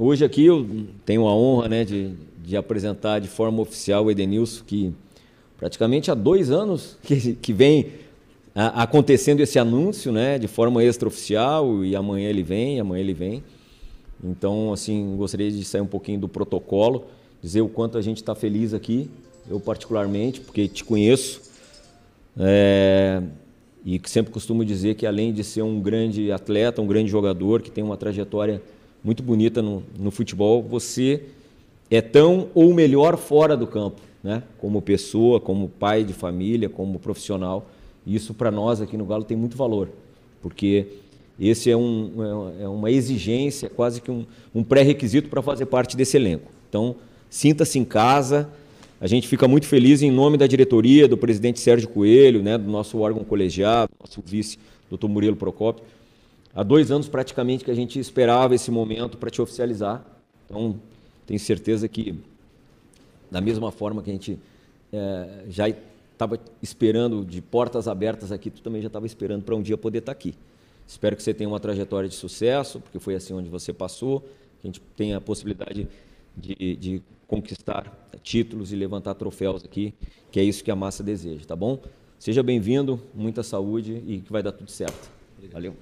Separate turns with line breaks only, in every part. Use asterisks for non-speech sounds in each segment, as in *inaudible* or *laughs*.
Hoje aqui eu tenho a honra né, de, de apresentar de forma oficial o Edenilson, que praticamente há dois anos *laughs* que, que vem a, acontecendo esse anúncio né, de forma extraoficial, e amanhã ele vem, amanhã ele vem. Então, assim, gostaria de sair um pouquinho do protocolo, dizer o quanto a gente está feliz aqui, eu particularmente, porque te conheço, é, e que sempre costumo dizer que além de ser um grande atleta, um grande jogador, que tem uma trajetória muito bonita no, no futebol, você é tão ou melhor fora do campo, né? Como pessoa, como pai de família, como profissional. Isso para nós aqui no Galo tem muito valor, porque esse é, um, é, é uma exigência, é quase que um, um pré-requisito para fazer parte desse elenco. Então, sinta-se em casa. A gente fica muito feliz em nome da diretoria, do presidente Sérgio Coelho, né, do nosso órgão colegiado, do nosso vice, doutor Murilo Procópio, há dois anos praticamente que a gente esperava esse momento para te oficializar. Então, tenho certeza que, da mesma forma que a gente é, já estava esperando de portas abertas aqui, tu também já estava esperando para um dia poder estar tá aqui. Espero que você tenha uma trajetória de sucesso, porque foi assim onde você passou, que a gente tenha a possibilidade de, de conquistar títulos e levantar troféus aqui, que é isso que a massa deseja, tá bom? Seja bem-vindo, muita saúde e que vai dar tudo certo. Obrigado. Valeu.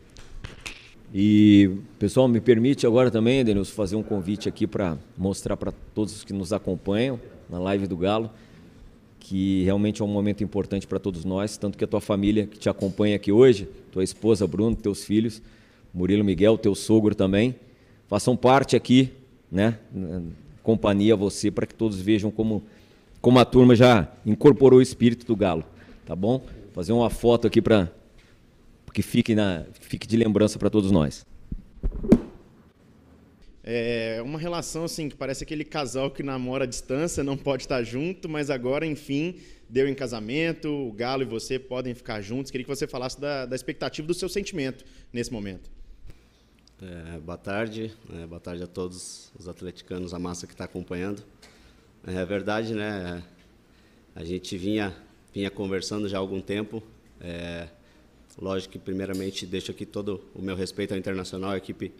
E, pessoal, me permite agora também, Denilson, fazer um convite aqui para mostrar para todos os que nos acompanham na live do Galo, que realmente é um momento importante para todos nós, tanto que a tua família que te acompanha aqui hoje, tua esposa Bruno, teus filhos, Murilo Miguel, teu sogro também, façam parte aqui, né? Companhia você, para que todos vejam como, como a turma já incorporou o espírito do Galo, tá bom? Fazer uma foto aqui para que fique, na, fique de lembrança para todos nós?
É uma relação assim que parece aquele casal que namora à distância, não pode estar junto, mas agora, enfim, deu em casamento, o Galo e você podem ficar juntos. Queria que você falasse da, da expectativa do seu sentimento nesse momento. É, boa tarde, é, boa tarde a todos os atleticanos, a massa que está acompanhando. É, é verdade, né? A gente vinha, vinha conversando já há algum tempo. É, Lógico que, primeiramente, deixo aqui todo o meu respeito ao Internacional, a equipe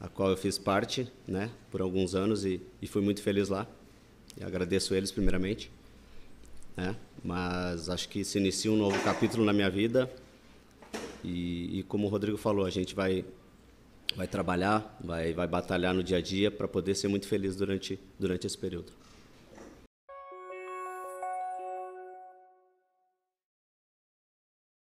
a qual eu fiz parte né, por alguns anos e, e fui muito feliz lá. E agradeço eles, primeiramente. Né? Mas acho que se inicia um novo capítulo na minha vida. E, e como o Rodrigo falou, a gente vai, vai trabalhar, vai, vai batalhar no dia a dia para poder ser muito feliz durante, durante esse período.